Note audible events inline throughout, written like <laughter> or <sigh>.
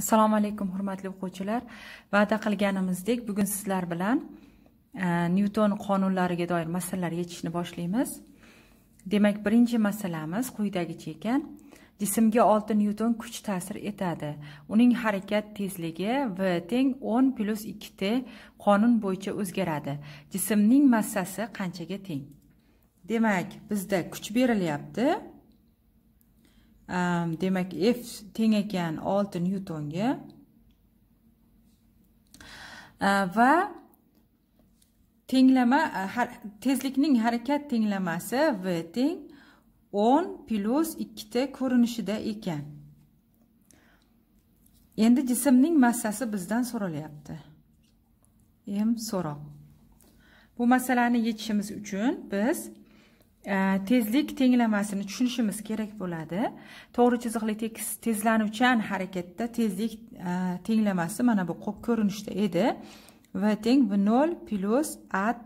assalomu alaykum hurmatli o'quvchilar va'da qilganimizdek bugun sizlar bilan e, nyuton qonunlariga doir masalalar yechishni boshlaymiz demak birinchi masalamiz quyidagicha ekan jismga 6 nyuton kuch ta'sir etadi uning harakat tezligi v teng 10 plyus 2 t qonun bo'yicha o'zgaradi jismning massasi qanchaga teng demak bizda kuch berilyapti Um, demak f teng ekan olti nyutonga uh, va tenglama uh, tezlikning harakat tenglamasi v teng o'n 2 ikkita ko'rinishida ekan endi jismning massasi bizdan so'ralyapti m so'roq bu masalani yechishimiz uchun biz Э, tezlik tenglamasini tushunishimiz kerak bo'ladi to'g'ri chiziqli tekis tezlanuvchan harakatda tezlik e, tenglamasi mana bu ko'rinishda edi v teng v nol plyus at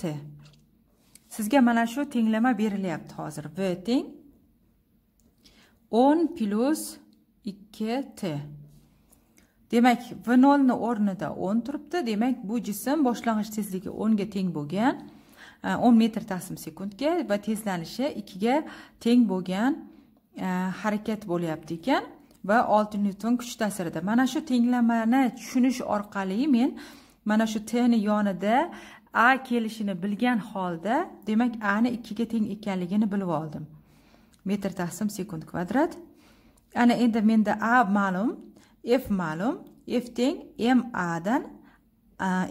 sizga mana shu tenglama berilyapti hozir v teng o'n plyus ikki t demak v nolni o'rnida o'n turibdi demak bu jism boshlang'ich tezligi o'nga teng bo'lgan Э, o'n metr taslim sekundga va tezlanishi ikkiga teng bo'lgan e, harakat bo'lyapti ekan va olti nyuton kuch ta'sirida mana shu tenglamani tushunish orqali men mana shu ni yonida a kelishini bilgan holda demak ani ikkiga teng ekanligini bilib oldim metr taqsim sekund kvadrat ana endi menda a ma'lum f ma'lum f teng m a dan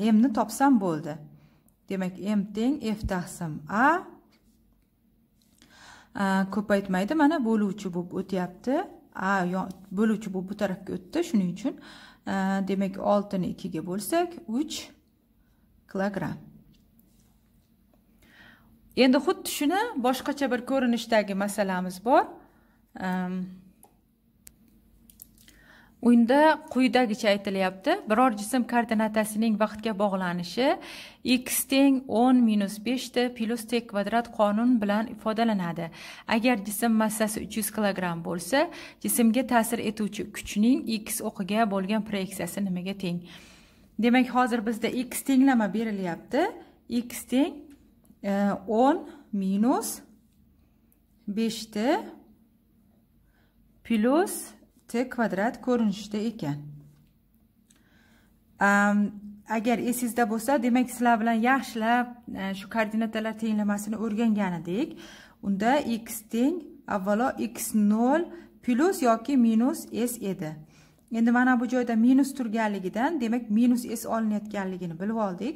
e, ni topsam bo'ldi demak m teng f taqsim a, a ko'paytmaydi mana bo'luvchi bo'lib o'tyapti a bo'luvchi bo'lib bu tarafga o'tdi shuning uchun demak oltini ikkiga bo'lsak uch kilogramm endi xuddi shuni boshqacha bir ko'rinishdagi masalamiz bor unda quyidagicha aytilyapti biror jism koordinatasining vaqtga bog'lanishi x teng o'n minus beshta plyus t kvadrat qonun bilan ifodalanadi agar jism massasi uch yuz kilogramm bo'lsa jismga ta'sir etuvchi kuchning x o'qiga bo'lgan proyeksiyasi nimaga teng demak hozir bizda x tenglama berilyapti x teng e, o'n minus beshta plyus kvadrat ko'rinishida ekan agar esingizda bo'lsa demak sizlar bilan yaxshilab e, shu koordinatalar tenglamasini o'rgangan edik unda x teng avvalo x 0 plyus yoki minus s edi endi mana bu joyda minus turganligidan demak minus s olinayotganligini bilib oldik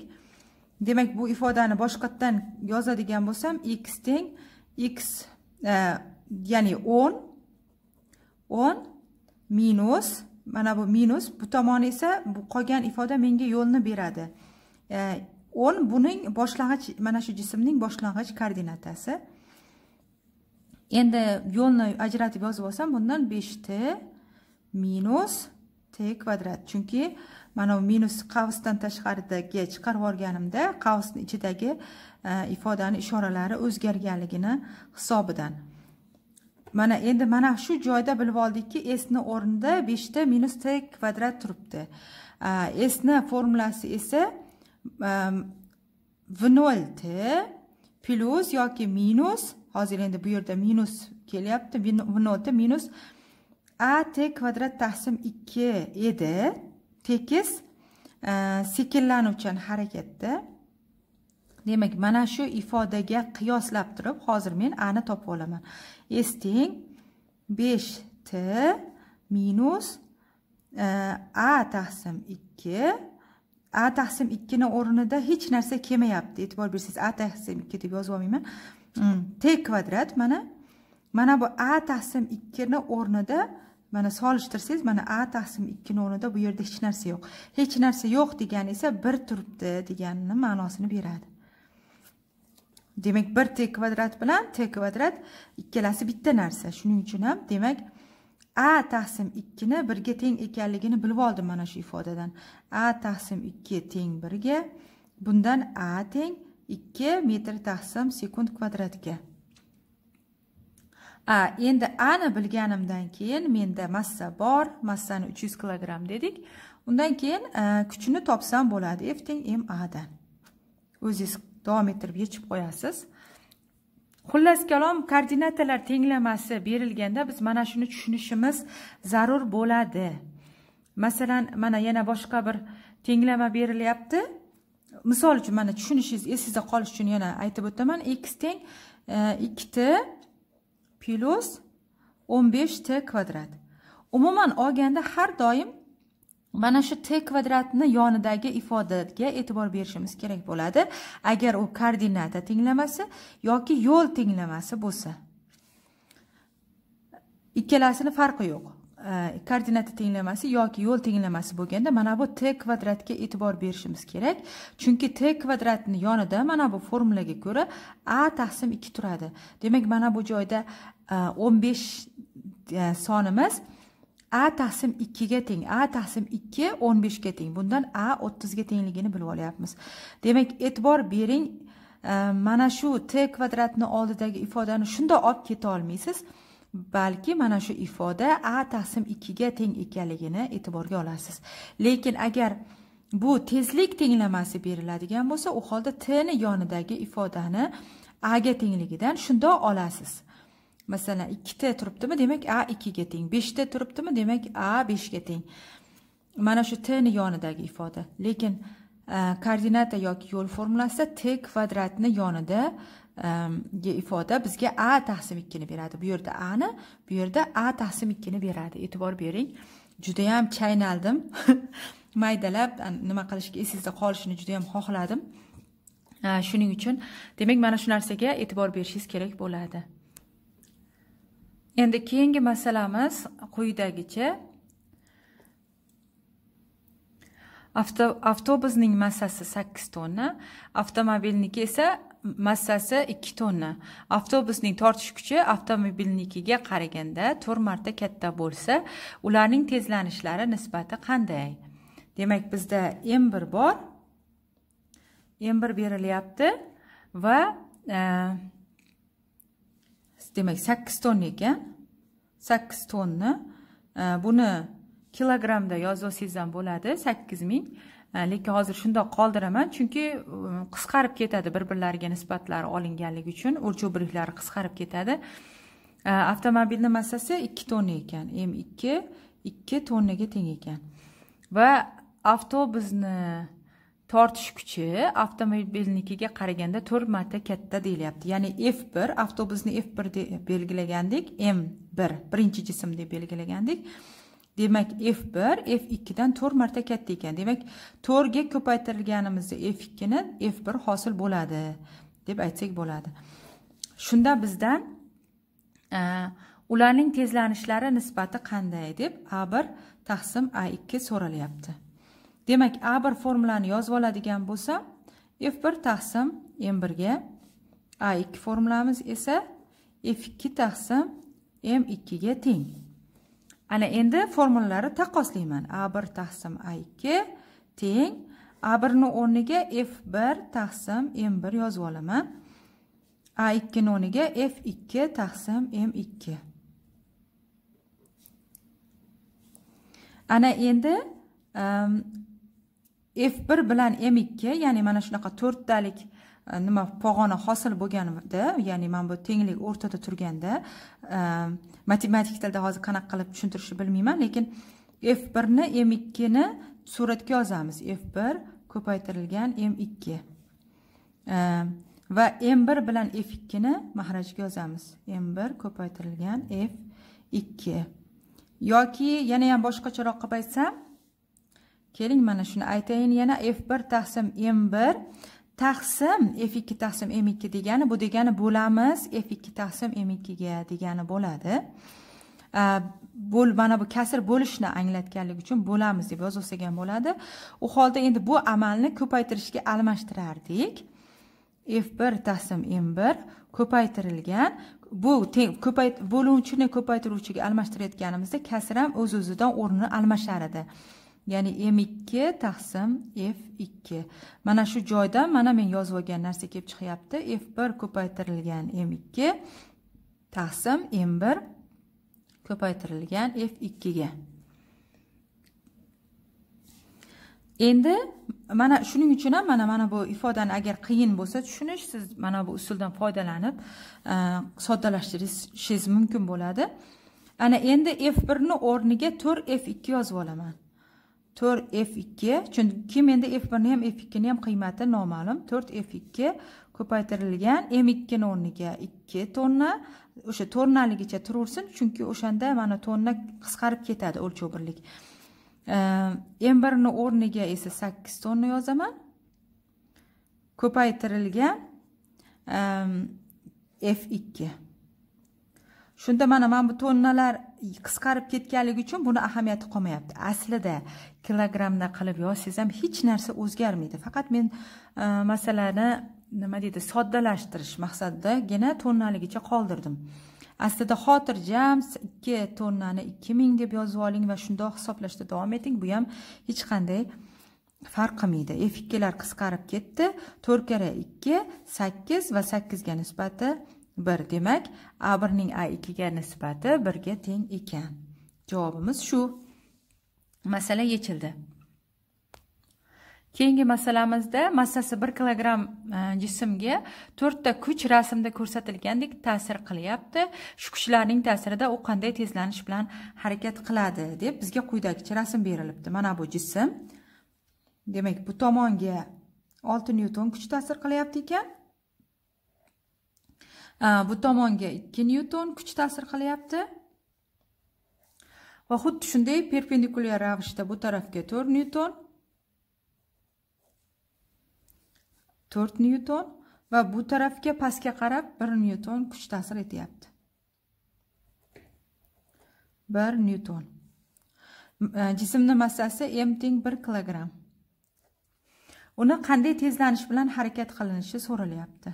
demak bu ifodani boshqatdan yozadigan bo'lsam x teng x e, ya'ni 10 10 minus mana bu minus bu tomoni esa bu qolgan ifoda menga yo'lni beradi e, o'n e, buning boshlang'ich mana shu jismning boshlang'ich koordinatasi endi yo'lni ajratib yozib olsam bundan besh t minus t kvadrat chunki mana bu minus qavsdan tashqaridagi chiqarib yuborganimda qavsni ichidagi e, ifodani ishoralari o'zgarganligini hisobidan mana endi mana shu joyda bilib oldikki ni o'rnida beshta minus t kvadrat turibdi ni formulasi esa v nol t plyus yoki minus hozir endi bu yerda minus kelyapti v nol t minus a t kvadrat taqsim ikki edi tekis sekinlanuvchan harakatda demak mana shu ifodaga qiyoslab turib hozir men ani topib olaman s teng 5 t minus e, a taqsim 2 a taqsim 2 ni o'rnida hech narsa kelmayapti e'tibor bersangiz a taqsim 2 deb yozib olmayman mm, t kvadrat mana mana bu a taqsim 2 ni o'rnida mana solishtirsangiz mana a taqsim 2 ni o'rnida bu yerda hech narsa yo'q hech narsa yo'q degani esa bir turibdi deganini ma'nosini beradi demak bir t kvadrat bilan t kvadrat ikkalasi bitta narsa shuning uchun ham demak a taqsim 1 birga teng ekanligini bilib oldim mana shu ifodadan a taqsim 2 teng ga, bundan a teng 2 metr taqsim sekund kvadratga a endi ni bilganimdan keyin menda massa bor massani 300 kg dedik undan keyin e, kuchini topsam bo'ladi f teng ma dan o'zingiz davom ettirib yechib qo'yasiz xullas kalom koordinatalar tenglamasi berilganda biz mana shuni tushunishimiz zarur bo'ladi masalan mana yana boshqa bir tenglama berilyapti misol uchun mana tushunishingiz esingizda qolishi uchun yana aytib o'taman x teng e, ikki t plyus o'n besh t kvadrat umuman olganda har doim mana shu t kvadratni yonidagi ifodaga e'tibor berishimiz kerak bo'ladi agar u koordinata tenglamasi yoki yo'l tenglamasi bo'lsa ikkalasini farqi yo'q e, koordinata tenglamasi yoki yo'l tenglamasi bo'lganda mana bu t kvadratga e'tibor berishimiz kerak chunki t kvadratni yonida mana bu formulaga ko'ra a taqsim ikki turadi demak mana bu joyda e, o'n besh e, sonimiz a taqsim ga teng a taqsim 2 15 ga teng bundan a 30 ga tengligini bilib olyapmiz demak e'tibor bering e, mana shu t kvadratni oldidagi ifodani shundoq olib keta olmaysiz balki mana shu ifoda a taqsim ga teng ekanligini e'tiborga olasiz lekin agar bu tezlik tenglamasi beriladigan bo'lsa u holda t ni yonidagi ifodani a ga tengligidan shundoq olasiz masalan ikkita turibdimi demak a ikkiga teng beshta turibdimi demak a beshga teng mana shu tni yonidagi ifoda lekin e, koordinata yoki yo'l formulasida t kvadratni yonida ifoda bizga a taqsim ikkini beradi bu yerda ani bu yerda a taqsim ikkini beradi e'tibor bering judayam chaynaldim <laughs> maydalab nima qilishga esingizda qolishini judayam xohladim e, shuning uchun demak mana shu narsaga e'tibor berishingiz kerak bo'ladi endi keyingi masalamiz quyidagicha avtobusning massasi 8 tonna avtomobilniki esa massasi 2 tonna avtobusning tortish kuchi avtomobilnikiga qaraganda 4 marta katta bo'lsa ularning tezlanishlari nisbati qanday demak bizda m 1 bor m 1 berilyapti va e, demak sakkiz tonna ekan sakkiz tonna e, buni kilogrammda yozsangiz ham bo'ladi sakkiz ming e, lekin hozir shundoq qoldiraman chunki e, qisqarib ketadi bir birlariga nisbatlari olinganligi uchun o'lchov birliklari qisqarib ketadi avtomobilni massasi ikki tonna ekan m ikki ikki tonnaga teng ekan va avtobusni tortish kuchi avtomobilnikiga qaraganda to'rt marta katta deyilyapti ya'ni f bir avtobusni f bir deb belgilagandik m bir birinchi jism deb belgilagandik demak f bir f ikkidan to'rt marta katta ekan demak to'rtga ko'paytirganimizda f ikkini f bir hosil bo'ladi deb aytsak bo'ladi shunda bizdan e, ularning tezlanishlari nisbati qanday deb a bir taqsim a ikki so'ralyapti demak a1 formulani yozib oladigan bo'lsam f1 taqsim m1 ga a2 formulamiz esa f2 taqsim m2 ga teng ana endi formulalarni taqqoslayman a1 taqsim a2 teng a1 ni o'rniga f1 taqsim m1 yozib olaman a2 ni o'rniga f2 taqsim m2 ana endi ehm, f bir bilan m ikki ya'ni mana shunaqa to'rttalik e, nima pog'ona hosil bo'lganda ya'ni mana bu tenglik o'rtada turganda e, matematik tilda hozir qanaqa qilib tushuntirishni bilmayman lekin f birni m ikkini suratga yozamiz f bir ko'paytirilgan m ikki e, va m bir bilan f ikkini mahrajga yozamiz m bir ko'paytirilgan f ikki yoki yana ham boshqacharoq qilib aytsam keling mana shuni aytayin yana f1 taqsim m1 taqsim f2 taqsim m2 degani bu degani bo'lamiz f2 taqsim m2 ga degani bo'ladi bo'l mana bu kasr bo'lishni anglatganligi uchun bo'lamiz deb yozilsak ham bo'ladi u holda endi bu amalni ko'paytirishga almashtirardik f1 taqsim m1 ko'paytirilgan bu teng ko'payt bo'luvchini ko'paytiruvchiga almashtirayotganimizda kasr ham o'z o'zidan o'rnini almashar edi ya'ni m2 taqsim f2 mana shu joyda mana men yozib olgan narsa kelib chiqyapti f1 ko'paytirilgan m2 taqsim m1 ko'paytirilgan f2 ga endi mana shuning uchun ham mana mana bu ifodani agar qiyin bo'lsa tushunish siz mana bu usuldan foydalanib e, soddalashtirishingiz mumkin bo'ladi ana endi f1 ni o'rniga 4 f2 yozib olaman 4f2 chunki menda f1 ni ham f2 ni ham qiymati noma'lum 4f2 ko'paytirilgan m2 ni o'rniga 2 tonna o'sha tonnaligicha turaversin chunki o'shanda mana tonna qisqarib ketadi o'lchov birlik m1 ehm, ni o'rniga esa 8 tonna yozaman ko'paytirilgan ehm, f2 shunda mana mana bu tonnalar qisqarib ketganligi uchun buni ahamiyati qolmayapti aslida kilogrammda qilib yozsangiz ham hech narsa o'zgarmaydi faqat men e, masalani nima deydi soddalashtirish maqsadidagina tonnaligicha qoldirdim aslida xotirjam ikki tonnani ikki ming deb yozib oling va shundoq hisoblashda davom eting bu ham hech qanday farq qilmaydi f ikkilar qisqarib ketdi to'rt karra ikki sakkiz va sakkizga nisbati 1 demak a 1 ning a 2 ga nisbati 1 ga teng ekan javobimiz shu masala yechildi keyingi masalamizda massasi 1 kg e, jismga 4 ta kuch rasmda ko'rsatilgandek ta'sir qilyapti shu kuchlarning ta'sirida u qanday tezlanish bilan harakat qiladi deb bizga quyidagicha rasm berilibdi mana bu jism demak bu tomonga 6 nyuton kuch ta'sir qilyapti ekan Э, bu tomonga 2 newton kuch ta'sir qilyapti va xuddi shunday perpendikulyar ravishda bu tarafga 4 newton 4 newton va bu tarafga pastga qarab 1 newton kuch ta'sir etyapti 1 newton e, jismni massasi m teng 1 kilogramm uni qanday tezlanish bilan harakat qilinishi so'ralyapti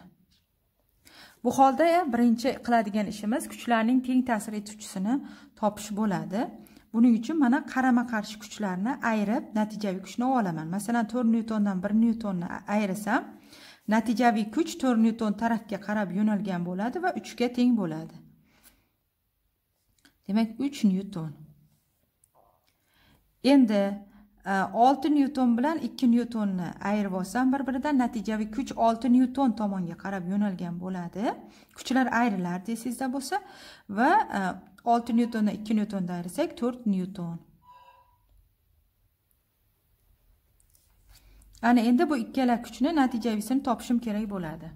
bu holda birinchi qiladigan ishimiz kuchlarning teng ta'sir etuvchisini topish bo'ladi buning uchun mana qarama qarshi kuchlarni ayirib natijaviy kuchni olaman masalan 4 Newtondan 1 Newtonni ayirsam, natijaviy kuch 4 Newton tarafga qarab yo'nalgan bo'ladi va 3 ga teng bo'ladi demak 3 Newton. endi Э, olti nyuton bilan ikki nyutonni ayirib olsam bir biridan natijaviy kuch olti nyuton tomonga qarab yo'nalgan bo'ladi kuchlar ayrilar esingizda bo'lsa va e, olti nyutondan ikki nyutonni ayirsak to'rt nyuton ana endi bu ikkala kuchni natijaviysini topishim kerak bo'ladi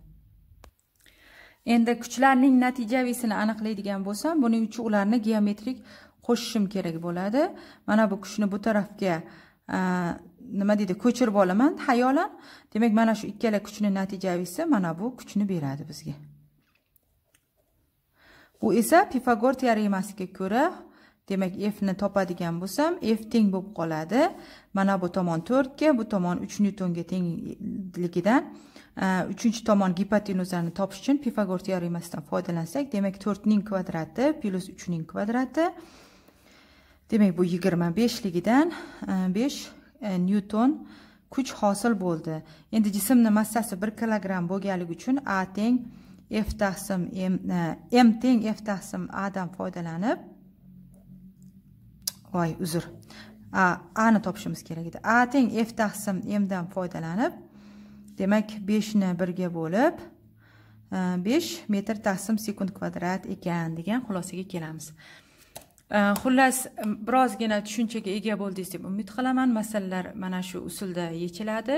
endi kuchlarning natijaviysini aniqlaydigan bo'lsam buning uchun ularni geometrik qo'shishim kerak bo'ladi mana bu kuchni bu tarafga nima deydi ko'chirib olaman hayolan demak mana shu ikkala kuchni natijaviysi mana bu kuchni beradi bizga bu esa pifagor teoremasiga ko'ra demak f ni topadigan bo'lsam f teng bo'lib qoladi mana bu tomon to'rtga bu tomon uch nyutonga tengligidan e, uchinchi tomon gipotenuzani topish uchun pifagor teoremasidan foydalansak demak to'rtning kvadrati plyus uchning kvadrati demak bu yigirma beshligidan besh e, e, newton kuch hosil bo'ldi endi jismni massasi bir kilogramm bo'lganligi uchun a teng f taqsim m, e, m teng f taqsim a dan foydalanib voy uzr a ani topishimiz kerak edi a teng f taqsim m dan foydalanib demak beshni birga bo'lib besh metr taqsim sekund kvadrat ekan degan xulosaga kelamiz Э, xullas birozgina tushunchaga ega bo'ldingiz deb umid qilaman masalalar mana shu usulda yechiladi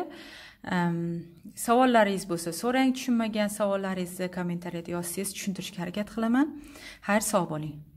savollaringiz bo'lsa so'rang tushunmagan savollaringizni kommentariyada yozsangiz tushuntirishga harakat qilaman xayr sog' bo'ling